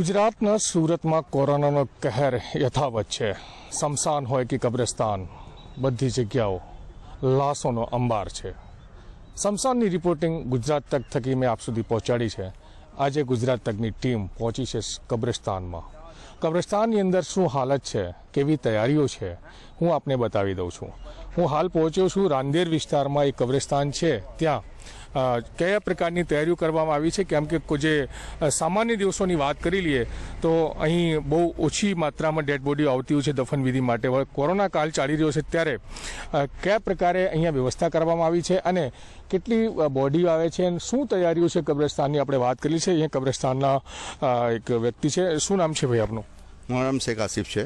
ગુજરાતના સુરતમાં કોરોનાનો કહેર યથાવત છે સમસાન હોય કે કબ્રસ્તાન બધી જગ્યાઓ લાશોનો અંબાર છે સમસાનની રિપોર્ટિંગ ગુજરાત તક થકી મેં આપ સુધી પહોંચાડી છે આજે ગુજરાત તકની ટીમ પહોંચી છે કબ્રસ્તાનમાં કબ્રસ્તાનની અંદર શું હાલત છે કેવી તૈયારીઓ છે હું આપને બતાવી દઉં છું હું હાલ પહોંચ્યો છું રાંદેર વિસ્તારમાં એક કબ્રસ્તાન છે ત્યાં કયા પ્રકારની તૈયારીઓ કરવામાં આવી છે કેમ કે જે સામાન્ય દિવસોની વાત કરી લઈએ તો અહીં બહુ ઓછી માત્રામાં ડેડ બોડીઓ આવતી હોય છે દફનવિધિ માટે કોરોના કાળ ચાલી રહ્યો છે ત્યારે કયા પ્રકારે અહીંયા વ્યવસ્થા કરવામાં આવી છે અને કેટલી બોડીઓ આવે છે અને શું તૈયારીઓ છે કબ્રસ્તાનની આપણે વાત કરી છે અહીંયા કબ્રસ્તાનના એક વ્યક્તિ છે શું નામ છે ભાઈ આપનું મારું નામ શેખ આસિફ છે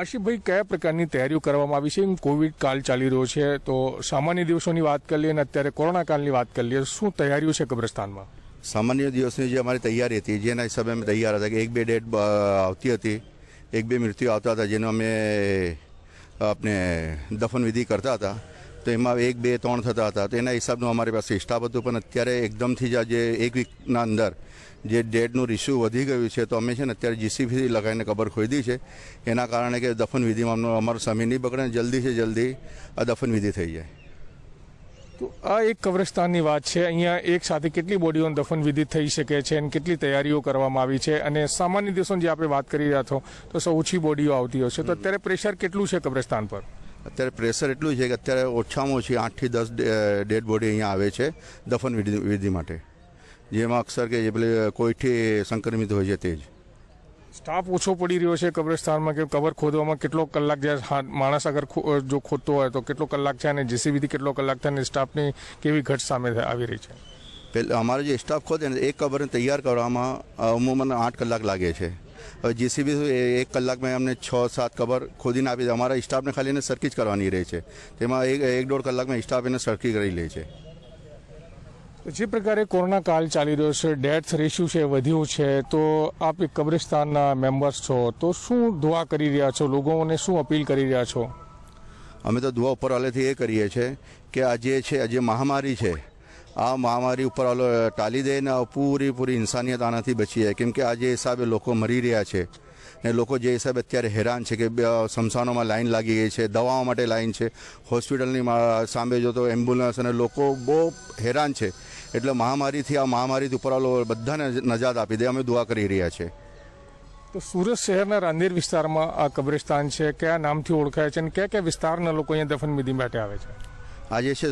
આશિફભાઈ કયા પ્રકારની તૈયારીઓ કરવામાં આવી છે એમ કોવિડ કાલ ચાલી રહ્યો છે તો સામાન્ય દિવસોની વાત કરી લઈએ અને અત્યારે કોરોના કાળની વાત કરી લઈએ શું તૈયારીઓ છે કબ્રસ્તાનમાં સામાન્ય દિવસની જે અમારી તૈયારી હતી જેના હિસાબે અમે તૈયાર હતા કે એક બે ડેટ આવતી હતી એક બે મૃત્યુ આવતા હતા જેનો અમે આપણે દફનવિધિ કરતા હતા તો એમાં એક બે ત્રણ થતા હતા તો એના હિસાબનું અમારી પાસે સ્ટાફ હતું પણ અત્યારે એકદમથી જ આજે એક વીકના અંદર જે ડેડનું રિસ્યુ વધી ગયું છે તો અમે છે ને અત્યારે જીસીબીથી લગાવીને કબર ખોદી છે એના કારણે કે દફનવિધિમાં અમારો સમય નહીં બગડે જલ્દી છે જલ્દી આ દફનવિધિ થઈ જાય તો આ એક કબ્રસ્તાનની વાત છે અહીંયા એક સાથે કેટલી બોડીઓની દફનવિધિ થઈ શકે છે અને કેટલી તૈયારીઓ કરવામાં આવી છે અને સામાન્ય દિવસોની જે આપણે વાત કરી રહ્યા છો તો સૌ ઓછી બોડીઓ આવતી હોય છે તો અત્યારે પ્રેશર કેટલું છે કબ્રસ્તાન પર અત્યારે પ્રેશર એટલું છે કે અત્યારે ઓછામાં ઓછી આઠથી દસ ડેડ બોડી અહીંયા આવે છે દફન વિધિ માટે જેમાં અક્ષર કે જે પેલે કોઈથી સંક્રમિત હોય છે તે જ સ્ટાફ ઓછો પડી રહ્યો છે કબ્રસ્તાનમાં કે કબર ખોદવામાં કેટલો કલાક જે માણસ અગર જો ખોદતો હોય તો કેટલો કલાક છે અને જેસીબીથી કેટલો કલાક થાય અને સ્ટાફની કેવી ઘટ સામે આવી રહી છે પહેલાં અમારે જે સ્ટાફ ખોદે ને એક કબરને તૈયાર કરવામાં અમુમન આઠ કલાક લાગે છે હવે જેસીબી એક કલાકમાં અમને છ સાત કબર ખોદીને આપી દે અમારા સ્ટાફને ખાલી એને સરખી જ કરવાની રહે છે તેમાં એક એક દોઢ કલાકમાં સ્ટાફ એને સરખી કરી લે છે જે પ્રકારે કોરોના કાળ ચાલી રહ્યો છે ડેથ રેશિયો છે વધ્યું છે તો આપ એક કબ્રિસ્તાનના મેમ્બર્સ છો તો શું દુઆ કરી રહ્યા છો લોકોને શું અપીલ કરી રહ્યા છો અમે તો દુઆ ઉપર હાલેથી એ કરીએ છીએ કે આજે છે આજે મહામારી છે આ મહામારી ઉપર હાલો ટાળી દે ને પૂરી પૂરી ઇન્સાનિયત આનાથી બચી જાય કેમ કે આ હિસાબે લોકો મરી રહ્યા છે ને લોકો જે હિસાબે અત્યારે હેરાન છે કે સ્મશાનોમાં લાઈન લાગી ગઈ છે દવાઓ માટે લાઈન છે હોસ્પિટલની સામે જો તો એમ્બ્યુલન્સ અને લોકો બહુ હેરાન છે એટલે મહામારીથી આ મહામારીથી ઉપરવાળો બધાને નજાત આપી દે અમે દુઆ કરી રહ્યા છે તો સુરત શહેરના રાંદેર વિસ્તારમાં આ કબ્રિસ્તાન છે કયા નામથી ઓળખાય છે અને કયા કયા વિસ્તારના લોકો અહીંયા દફન વિધિ માટે આવે છે આ જે છે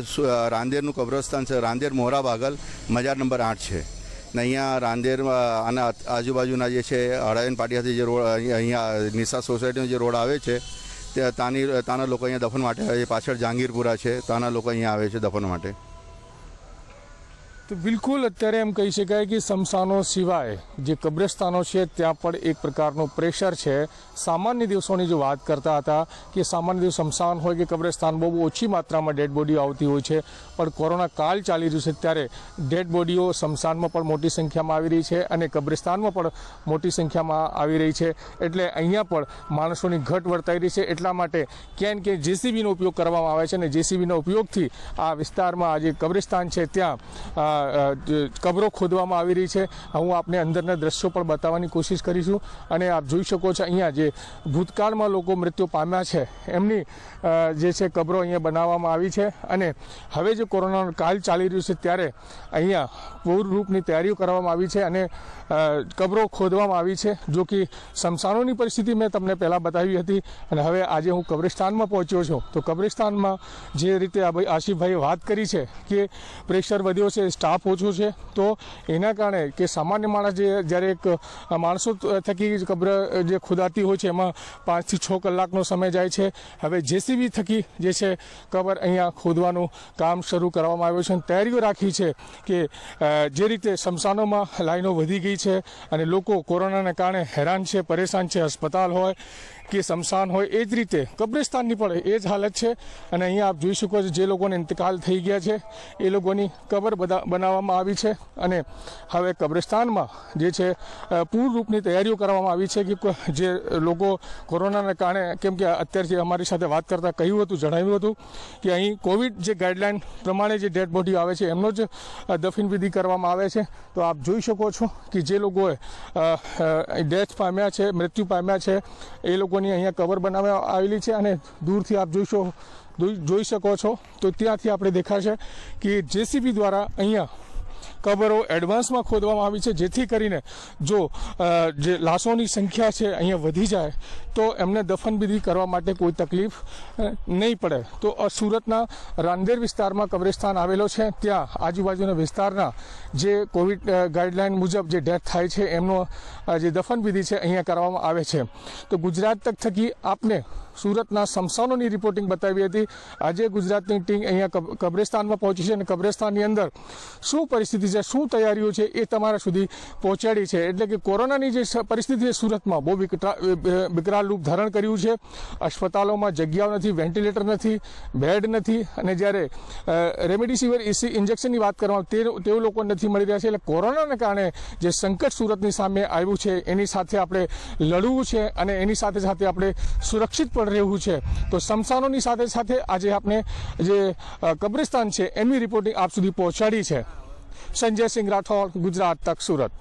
રાંદેરનું કબ્રસ્તાન છે રાંદેર મોરા બાગલ મજાર નંબર આઠ છે ને અહીંયા રાંદેર અને આજુબાજુના જે છે હળાયન પાટિયાથી જે રોડ અહીંયા નિશા સોસાયટીનો જે રોડ આવે છે ત્યાં તાની તાના લોકો અહીંયા દફન માટે પાછળ જાંગીરપુરા છે તાના લોકો અહીંયા આવે છે દફન માટે બિલકુલ અત્યારે એમ કહી શકાય કે શમશાનો સિવાય જે કબ્રસ્તાનો છે ત્યાં પર એક પ્રકારનો પ્રેશર છે સામાન્ય દિવસોની જે વાત કરતા હતા કે સામાન્ય દિવસ શમશાન હોય કે કબ્રસ્તાન બબો ઉચ્ચી માત્રામાં ડેડ બોડી આવતી હોય છે પણ કોરોના કાળ ચાલી જો છે ત્યારે ડેડ બોડીઓ શમશાનમાં પણ મોટી સંખ્યામાં આવી રહી છે અને કબ્રસ્તાનમાં પણ મોટી સંખ્યામાં આવી રહી છે એટલે અહીંયા પર માણસોની ઘટ વર્તાઈ રહી છે એટલા માટે કેન કે જેસીબીનો ઉપયોગ કરવામાં આવે છે અને જેસીબીનો ઉપયોગથી આ વિસ્તારમાં આજે કબ્રસ્તાન છે ત્યાં કબરો ખોદવામાં આવી રહી છે હું આપને અંદરના દ્રશ્યો પણ બતાવવાની કોશિશ કરીશું અને આપ જોઈ શકો છો અહીંયા જે ભૂતકાળમાં લોકો મૃત્યુ પામ્યા છે એમની જે છે કબરો અહીંયા બનાવવામાં આવી છે અને હવે જે કોરોનાનો કાલ ચાલી રહ્યું છે ત્યારે અહીંયા પૂરરૂપની તૈયારીઓ કરવામાં આવી છે અને કબરો ખોદવામાં આવી છે જો કે શમશાનોની પરિસ્થિતિ મેં તમને પહેલાં બતાવી હતી અને હવે આજે હું કબ્રિસ્તાનમાં પહોંચ્યો છું તો કબ્રિસ્તાનમાં જે રીતે આશિફભાઈએ વાત કરી છે કે પ્રેશર વધ્યો છે સ્ટાફ ઓછું છે તો એના કારણે કે સામાન્ય માણસ જે જ્યારે એક માણસો થકી કબ્ર જે ખોદાતી હોય છે એમાં પાંચથી છ કલાકનો સમય જાય છે હવે જેસીબી થકી જે છે કબર અહીંયા ખોદવાનું કામ શરૂ કરવામાં આવ્યું છે અને તૈયારીઓ રાખી છે કે જે રીતે શમશાનોમાં લાઈનો વધી ગઈ છે અને લોકો કોરોનાને કારણે હેરાન છે પરેશાન છે હસ્પતાલ હોય કે શમશાન હોય એ જ રીતે કબ્રિસ્તાનની પણ એ જ હાલત છે અને અહીંયા આપ જોઈ શકો છો જે લોકોને ઇન્તકાલ થઈ ગયા છે એ લોકોની કબર બધા બનાવવામાં આવી છે અને હવે કબ્રિસ્તાનમાં જે છે પૂર્ણરૂપની તૈયારીઓ કરવામાં આવી છે કે જે લોકો કોરોનાને કારણે કેમ કે અત્યારે અમારી સાથે વાત કરતાં કહ્યું હતું જણાવ્યું હતું કે અહીં કોવિડ જે ગાઈડલાઇન પ્રમાણે જે ડેડ બોડી આવે છે એમનો જ દફિન વિધિ કરવામાં આવે છે તો આપ જોઈ શકો છો કે જે લોકોએ ડેથ પામ્યા છે મૃત્યુ પામ્યા છે એ લોકોની અહીંયા કવર બનાવવામાં આવેલી છે અને દૂરથી આપ જોઈશો જોઈ શકો છો તો ત્યાંથી આપણે દેખાશે કે જેસીબી દ્વારા અહીંયા કબરો એડવાન્સમાં ખોદવામાં આવી છે જેથી કરીને જો જે લાશોની સંખ્યા છે અહીંયા વધી જાય તો એમને દફનવિધિ કરવા માટે કોઈ તકલીફ નહીં પડે તો સુરતના રાંદેર વિસ્તારમાં કબ્રસ્તાન આવેલો છે ત્યાં આજુબાજુના વિસ્તારના જે કોવિડ ગાઈડલાઇન મુજબ જે ડેથ થાય છે એમનો જે દફનવિધિ છે અહીંયા કરવામાં આવે છે તો ગુજરાત તક થકી આપને સુરત ના સમસાનો ની રિપોર્ટિંગ બતાવી હતી આજે ગુજરાત ની ટીમ અહીંયા કબ્રિસ્તાનમાં પહોંચી છે અને કબ્રિસ્તાન ની અંદર શું પરિસ્થિતિ છે શું તૈયારીઓ છે એ તમારા સુધી પહોંચાડી છે એટલે કે કોરોના ની જે પરિસ્થિતિ છે સુરત માં બહુ વિકટ વિકરાલ રૂપ ધારણ કર્યું છે અસ્પતાલો માં જગ્યાઓ નથી વેન્ટિલેટર નથી બેડ નથી અને જ્યારે રેમેડસીવર ઇન્જેક્શન ની વાત કરવામાં આવે તે લોકો નથી મળી રહ્યા છે એટલે કોરોના ને કારણે જે સંકટ સુરત ની સામે આવ્યું છે એની સાથે આપણે લડવું છે અને એની સાથે સાથે આપણે સુરક્ષિત રહેવું છે તો શમશાનોની સાથે સાથે આજે આપણે જે કબ્રિસ્તાન છે એમની રિપોર્ટિંગ આપ સુધી પહોંચાડી છે સંજય સિંહ રાઠોડ ગુજરાત તક સુરત